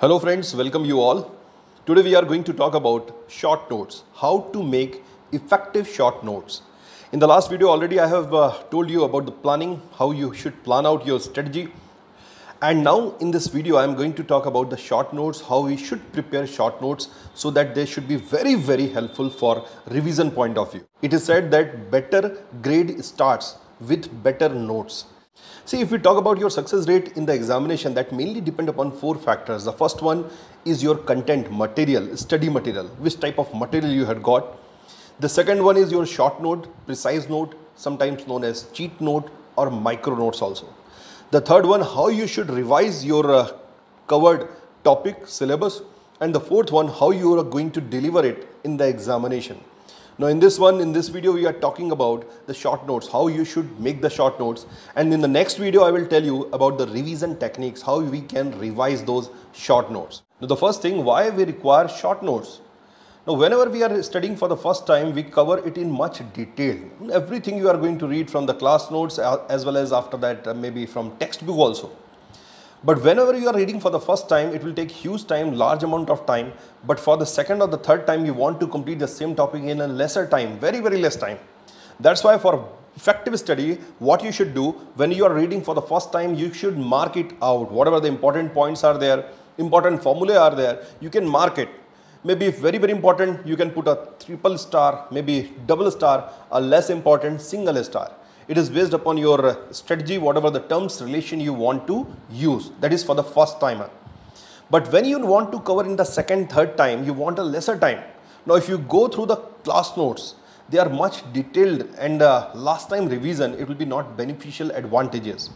Hello friends, welcome you all. Today we are going to talk about short notes, how to make effective short notes. In the last video already I have uh, told you about the planning, how you should plan out your strategy. And now in this video I am going to talk about the short notes, how we should prepare short notes so that they should be very very helpful for revision point of view. It is said that better grade starts with better notes. See, if we talk about your success rate in the examination, that mainly depend upon four factors. The first one is your content material, study material, which type of material you had got. The second one is your short note, precise note, sometimes known as cheat note or micro notes also. The third one, how you should revise your uh, covered topic syllabus. And the fourth one, how you are going to deliver it in the examination. Now in this one, in this video, we are talking about the short notes, how you should make the short notes. And in the next video, I will tell you about the revision techniques, how we can revise those short notes. Now the first thing, why we require short notes? Now, whenever we are studying for the first time, we cover it in much detail. Everything you are going to read from the class notes uh, as well as after that, uh, maybe from textbook also. But whenever you are reading for the first time, it will take huge time, large amount of time. But for the second or the third time, you want to complete the same topic in a lesser time, very, very less time. That's why for effective study, what you should do when you are reading for the first time, you should mark it out. Whatever the important points are there, important formulae are there, you can mark it maybe if very very important you can put a triple star maybe double star a less important single star it is based upon your uh, strategy, whatever the terms relation you want to use. That is for the first timer. But when you want to cover in the second, third time, you want a lesser time. Now, if you go through the class notes, they are much detailed and uh, last time revision, it will be not beneficial advantages.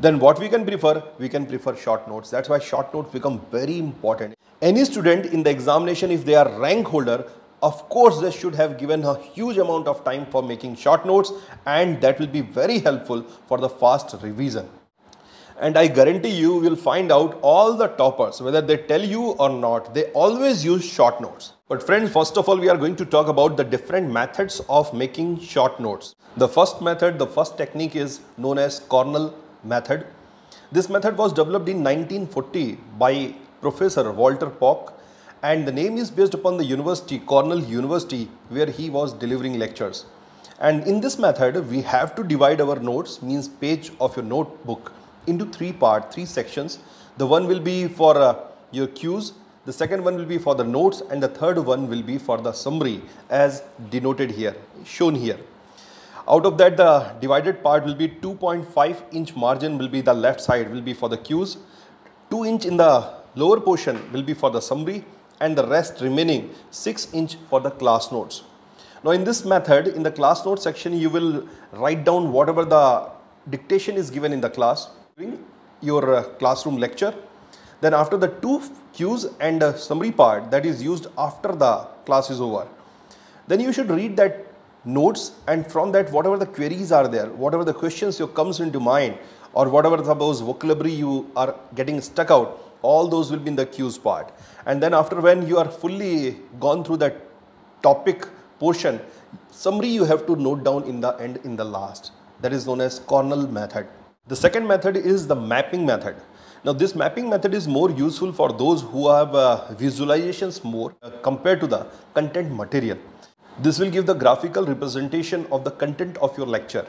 Then what we can prefer? We can prefer short notes. That's why short notes become very important. Any student in the examination, if they are rank holder, of course, they should have given a huge amount of time for making short notes and that will be very helpful for the fast revision. And I guarantee you will find out all the toppers, whether they tell you or not, they always use short notes. But friends, first of all, we are going to talk about the different methods of making short notes. The first method, the first technique is known as Cornell method. This method was developed in 1940 by Professor Walter Pock and the name is based upon the university, Cornell University, where he was delivering lectures. And in this method, we have to divide our notes, means page of your notebook, into three parts, three sections. The one will be for uh, your cues, the second one will be for the notes and the third one will be for the summary as denoted here, shown here. Out of that, the divided part will be 2.5 inch margin will be the left side will be for the cues. 2 inch in the lower portion will be for the summary and the rest remaining 6 inch for the class notes. Now in this method, in the class notes section, you will write down whatever the dictation is given in the class during your uh, classroom lecture. Then after the two cues and summary part that is used after the class is over, then you should read that notes and from that whatever the queries are there, whatever the questions you comes into mind or whatever the vocabulary you are getting stuck out, all those will be in the cues part and then after when you are fully gone through that topic portion summary you have to note down in the end in the last that is known as Cornell method the second method is the mapping method now this mapping method is more useful for those who have uh, visualizations more uh, compared to the content material this will give the graphical representation of the content of your lecture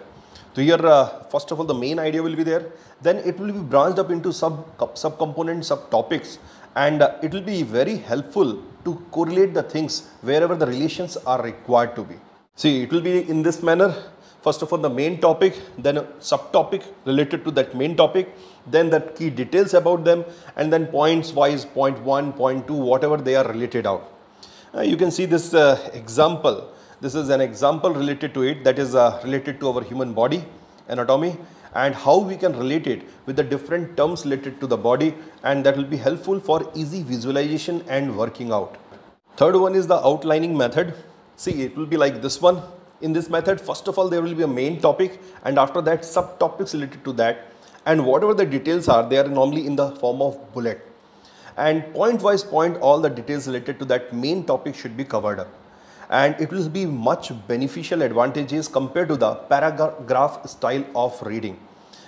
so here, uh, first of all, the main idea will be there. Then it will be branched up into sub components, sub topics, and uh, it will be very helpful to correlate the things wherever the relations are required to be. See, it will be in this manner. First of all, the main topic, then a subtopic related to that main topic, then that key details about them, and then points wise, point one, point two, whatever they are related out. Uh, you can see this uh, example this is an example related to it that is uh, related to our human body anatomy and how we can relate it with the different terms related to the body and that will be helpful for easy visualization and working out. Third one is the outlining method. See it will be like this one. In this method first of all there will be a main topic and after that subtopics related to that and whatever the details are they are normally in the form of bullet and point wise point all the details related to that main topic should be covered up and it will be much beneficial advantages compared to the paragraph style of reading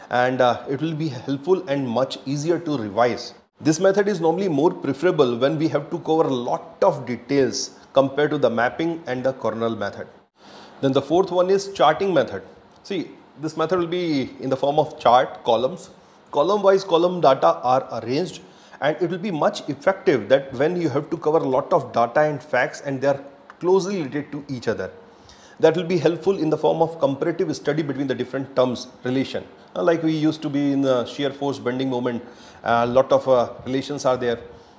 and uh, it will be helpful and much easier to revise. This method is normally more preferable when we have to cover a lot of details compared to the mapping and the coronal method. Then the fourth one is charting method. See, this method will be in the form of chart columns. Column wise column data are arranged and it will be much effective that when you have to cover a lot of data and facts and they are closely related to each other. That will be helpful in the form of comparative study between the different terms relation. Uh, like we used to be in the shear force bending moment, a uh, lot of uh, relations are there.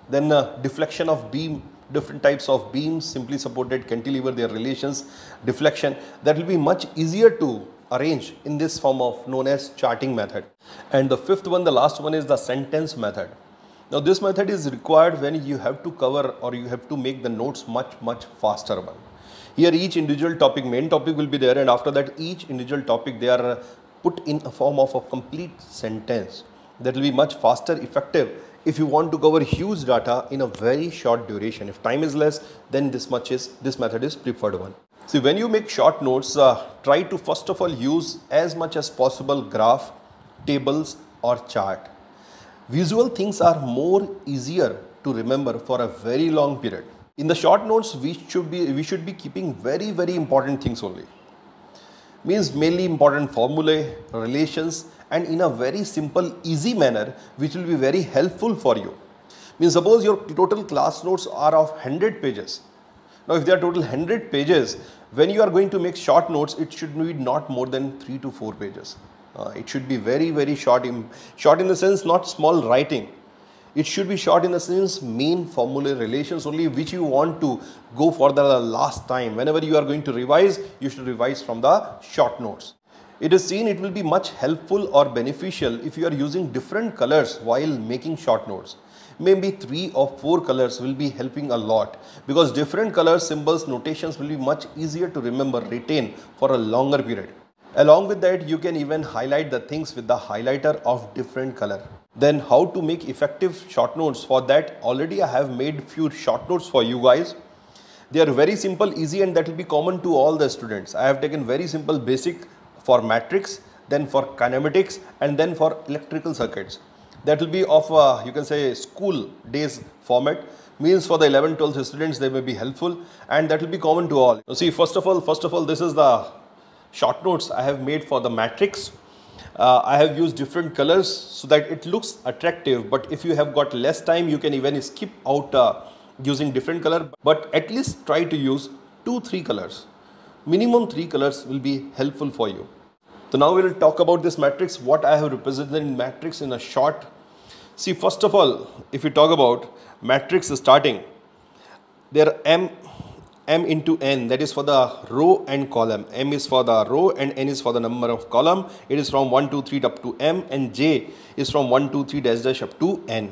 Then uh, deflection of beam, different types of beams, simply supported cantilever, their relations, deflection. That will be much easier to arrange in this form of known as charting method. And the fifth one, the last one is the sentence method. Now this method is required when you have to cover or you have to make the notes much, much faster one. Here each individual topic, main topic will be there and after that each individual topic they are uh, put in a form of a complete sentence. That will be much faster effective if you want to cover huge data in a very short duration. If time is less then this much is, this method is preferred one. See when you make short notes, uh, try to first of all use as much as possible graph, tables or chart Visual things are more easier to remember for a very long period. In the short notes, we should be, we should be keeping very, very important things only. Means mainly important formulae, relations and in a very simple, easy manner which will be very helpful for you. Means suppose your total class notes are of 100 pages. Now if they are total 100 pages, when you are going to make short notes, it should be not more than 3 to 4 pages. Uh, it should be very, very short. In, short in the sense not small writing. It should be short in the sense main formula relations only which you want to go for the last time. Whenever you are going to revise, you should revise from the short notes. It is seen it will be much helpful or beneficial if you are using different colors while making short notes maybe three or four colors will be helping a lot because different color symbols notations will be much easier to remember retain for a longer period Along with that, you can even highlight the things with the highlighter of different color. Then how to make effective short notes. For that, already I have made few short notes for you guys. They are very simple, easy and that will be common to all the students. I have taken very simple basic for matrix, then for kinematics and then for electrical circuits. That will be of, uh, you can say, school days format means for the 11 12 students they may be helpful and that will be common to all see first of all first of all this is the short notes I have made for the matrix. Uh, I have used different colors so that it looks attractive but if you have got less time you can even skip out uh, using different color but at least try to use two three colors. Minimum three colors will be helpful for you. So now we will talk about this matrix, what I have represented in matrix in a short. See, first of all, if you talk about matrix starting, there M m into n that is for the row and column m is for the row and n is for the number of column it is from 1 2 3 up to m and j is from 1 2 3 dash dash up to n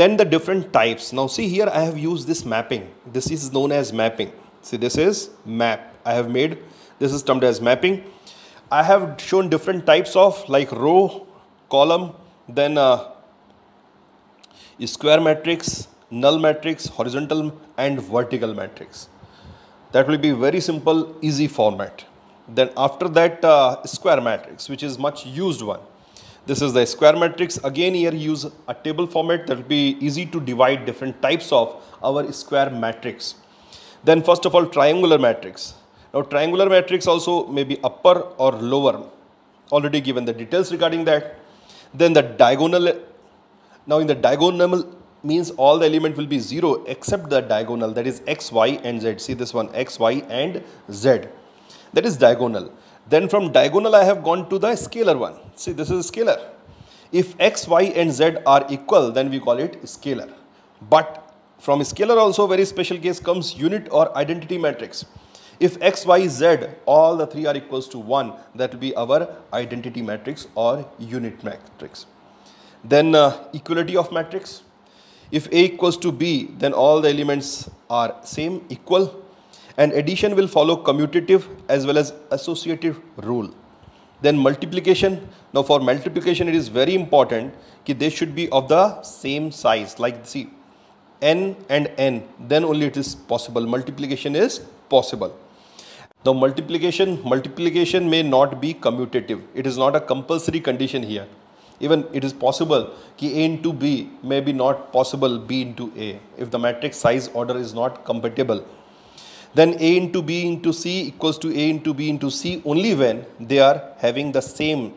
then the different types now see here i have used this mapping this is known as mapping see this is map i have made this is termed as mapping i have shown different types of like row column then uh, square matrix null matrix horizontal and vertical matrix that will be very simple, easy format. Then after that, uh, square matrix, which is much used one. This is the square matrix. Again, here use a table format that will be easy to divide different types of our square matrix. Then first of all, triangular matrix. Now, triangular matrix also may be upper or lower. Already given the details regarding that. Then the diagonal. Now, in the diagonal means all the element will be 0 except the diagonal that is x, y and z. See this one x, y and z. That is diagonal. Then from diagonal I have gone to the scalar one. See this is scalar. If x, y and z are equal then we call it scalar. But from scalar also very special case comes unit or identity matrix. If x, y, z all the three are equals to 1 that will be our identity matrix or unit matrix. Then uh, equality of matrix if A equals to B, then all the elements are same, equal, and addition will follow commutative as well as associative rule. Then multiplication, now for multiplication it is very important that they should be of the same size like see n and n then only it is possible multiplication is possible. Now multiplication, multiplication may not be commutative. It is not a compulsory condition here even it is possible कि A into B may be not possible B into A if the matrix size order is not compatible. Then A into B into C equals to A into B into C only when they are having the same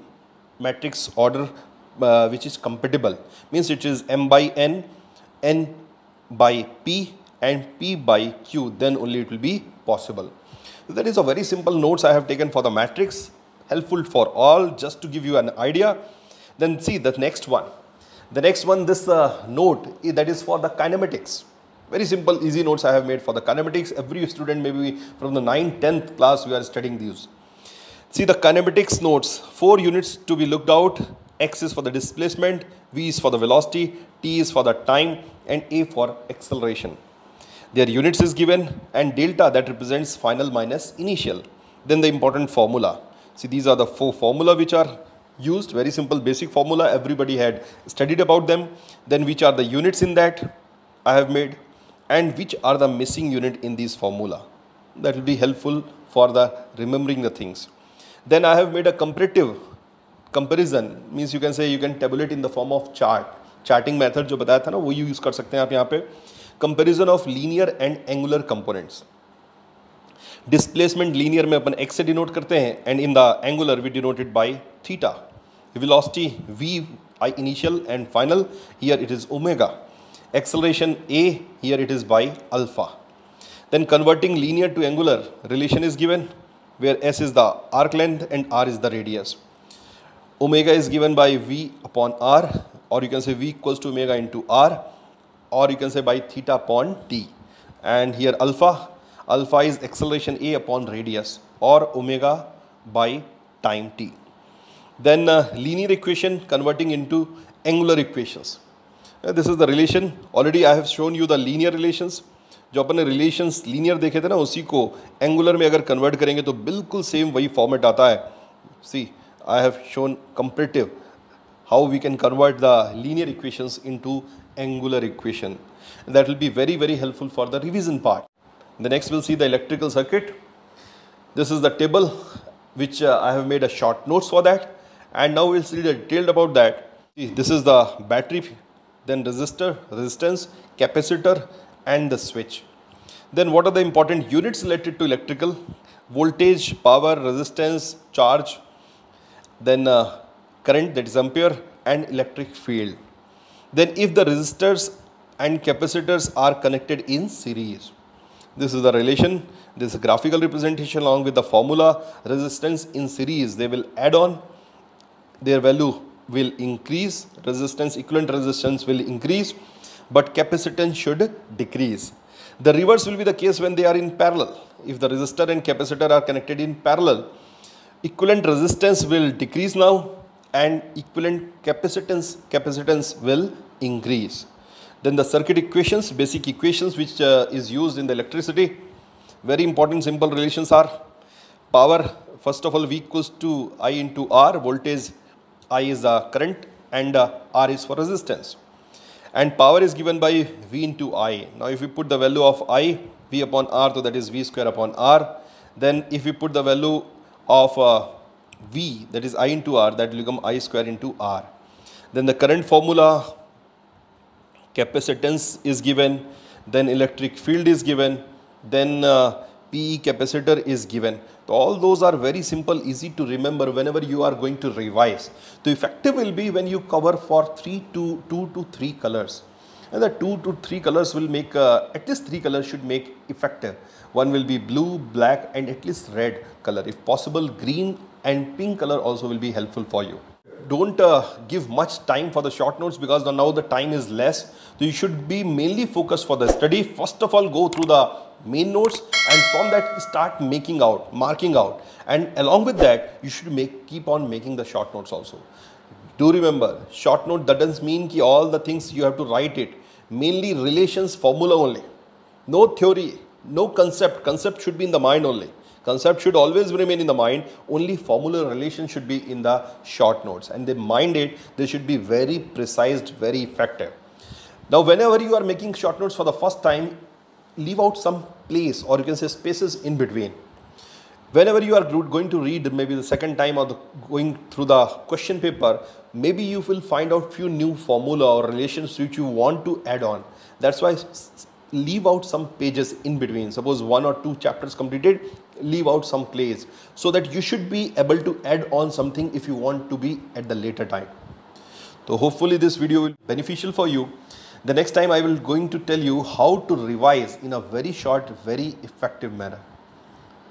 matrix order uh, which is compatible means it is m by n n by p and p by q then only it will be possible that is a very simple notes i have taken for the matrix helpful for all just to give you an idea then see the next one. The next one, this uh, note that is for the kinematics. Very simple, easy notes I have made for the kinematics. Every student, maybe from the 9th, 10th class, we are studying these. See the kinematics notes, four units to be looked out. X is for the displacement, V is for the velocity, T is for the time, and A for acceleration. Their units is given, and delta that represents final minus initial. Then the important formula. See, these are the four formula which are used very simple basic formula everybody had studied about them then which are the units in that I have made and which are the missing unit in this formula that will be helpful for the remembering the things then I have made a comparative comparison means you can say you can tabulate in the form of chart Charting method, जो बताया था ना use use कर सकते हैं आप यहाँ पे linear and angular components. Displacement linear में अपन एक्स से डिनोट करते हैं and in the angular we denoted by theta velocity V I initial and final here it is omega acceleration A here it is by alpha then converting linear to angular relation is given where S is the arc length and R is the radius omega is given by V upon R or you can say V equals to omega into R or you can say by theta upon T and here alpha alpha is acceleration A upon radius or omega by time T then linear equation converting converting angular angular this is the relation already I have shown you the linear the जो अपने relations linear देखे थे ना उसी को angular में अगर convert करेंगे तो बिल्कुल सेम वही फॉर्मेट आता है see I have shown comparative how we can convert the linear equations into angular equation that will be very very helpful for the revision part The next we'll see the electrical circuit. This is the table which uh, I have made a short notes for that and now we'll see the detailed about that. This is the battery, then resistor, resistance, capacitor and the switch. Then what are the important units related to electrical? Voltage, power, resistance, charge, then uh, current that is ampere and electric field. Then if the resistors and capacitors are connected in series. This is the relation, this graphical representation along with the formula resistance in series they will add on their value will increase resistance equivalent resistance will increase but capacitance should decrease. The reverse will be the case when they are in parallel. If the resistor and capacitor are connected in parallel, equivalent resistance will decrease now and equivalent capacitance capacitance will increase. Then the circuit equations, basic equations which uh, is used in the electricity. Very important simple relations are power, first of all, V equals to I into R, voltage I is the uh, current and uh, R is for resistance. And power is given by V into I. Now, if we put the value of I, V upon R, so that is V square upon R. Then if we put the value of uh, V, that is I into R, that will become I square into R. Then the current formula capacitance is given, then electric field is given, then uh, PE capacitor is given. So all those are very simple, easy to remember whenever you are going to revise. The effective will be when you cover for three to two to three colors. And the two to three colors will make, uh, at least three colors should make effective. One will be blue, black and at least red color. If possible, green and pink color also will be helpful for you. Don't uh, give much time for the short notes because now the time is less. So you should be mainly focused for the study. First of all, go through the main notes and from that start making out, marking out. And along with that, you should make keep on making the short notes also. Do remember, short note doesn't mean ki all the things you have to write it. Mainly relations formula only. No theory, no concept. Concept should be in the mind only. Concept should always remain in the mind. Only formula relation should be in the short notes. And they mind it, they should be very precise, very effective. Now, whenever you are making short notes for the first time, leave out some place or you can say spaces in between. Whenever you are going to read maybe the second time or the, going through the question paper, maybe you will find out few new formula or relations which you want to add on. That's why leave out some pages in between. Suppose one or two chapters completed, leave out some place so that you should be able to add on something if you want to be at the later time. So hopefully this video will be beneficial for you. The next time I will going to tell you how to revise in a very short, very effective manner.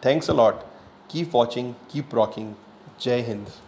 Thanks a lot. Keep watching, keep rocking. Jai Hind.